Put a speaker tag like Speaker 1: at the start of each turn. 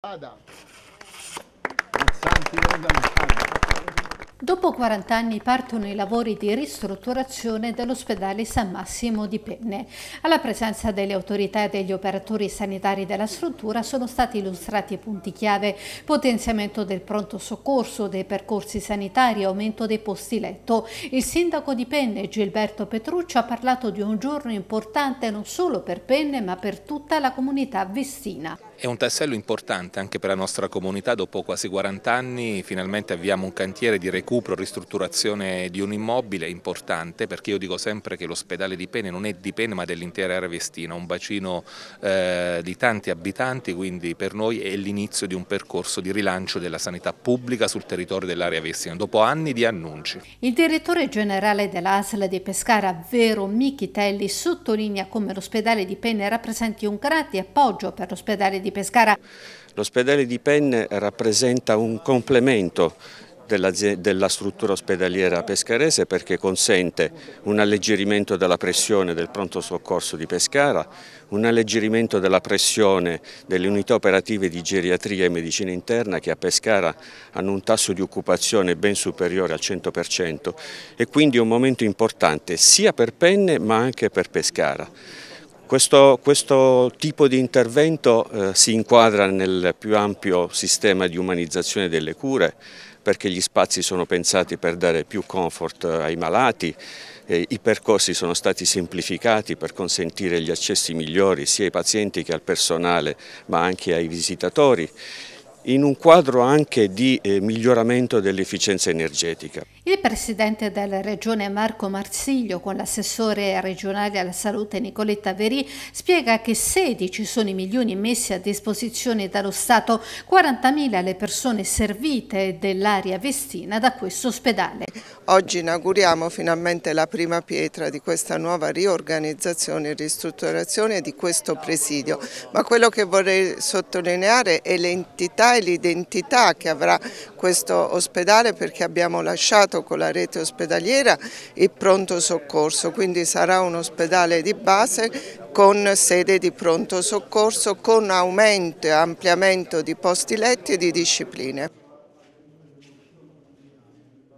Speaker 1: Vada.
Speaker 2: Dopo 40 anni partono i lavori di ristrutturazione dell'ospedale San Massimo di Penne. Alla presenza delle autorità e degli operatori sanitari della struttura sono stati illustrati punti chiave, potenziamento del pronto soccorso, dei percorsi sanitari, aumento dei posti letto. Il sindaco di Penne, Gilberto Petruccio, ha parlato di un giorno importante non solo per Penne ma per tutta la comunità vestina.
Speaker 1: È un tassello importante anche per la nostra comunità, dopo quasi 40 anni finalmente avviamo un cantiere di recupero, ristrutturazione di un immobile importante perché io dico sempre che l'ospedale di Pene non è di Pene ma dell'intera area vestina, un bacino eh, di tanti abitanti quindi per noi è l'inizio di un percorso di rilancio della sanità pubblica sul territorio dell'area vestina dopo anni di annunci.
Speaker 2: Il direttore generale dell'ASL di Pescara, Vero Michitelli, sottolinea come l'ospedale di Pene rappresenti un grande appoggio per l'ospedale di di Pescara.
Speaker 3: L'ospedale di Penne rappresenta un complemento della, struttura ospedaliera pescarese perché consente un alleggerimento della pressione del pronto soccorso di Pescara, un alleggerimento della pressione delle unità operative di geriatria e medicina interna che a Pescara hanno un tasso di occupazione ben superiore al 100% e quindi un momento importante sia per Penne ma anche per Pescara. Questo, questo, tipo di intervento eh, si inquadra nel più ampio sistema di umanizzazione delle cure perché gli spazi sono pensati per dare più comfort eh, ai malati, eh, i percorsi sono stati semplificati per consentire gli accessi migliori sia ai pazienti che al personale ma anche ai visitatori, in un quadro anche di eh, miglioramento dell'efficienza energetica.
Speaker 2: Il presidente della regione Marco Marsiglio con l'assessore regionale alla salute Nicoletta Veri spiega che 16 sono i milioni messi a disposizione dallo Stato, 40.000 le persone servite dell'area vestina da questo ospedale.
Speaker 4: Oggi inauguriamo finalmente la prima pietra di questa nuova riorganizzazione e ristrutturazione di questo presidio, ma quello che vorrei sottolineare è l'entità e l'identità che avrà questo ospedale perché abbiamo lasciato collegato con la rete ospedaliera e pronto soccorso, quindi sarà un ospedale di base con sede di pronto soccorso, con aumento e ampliamento di posti letti e di discipline.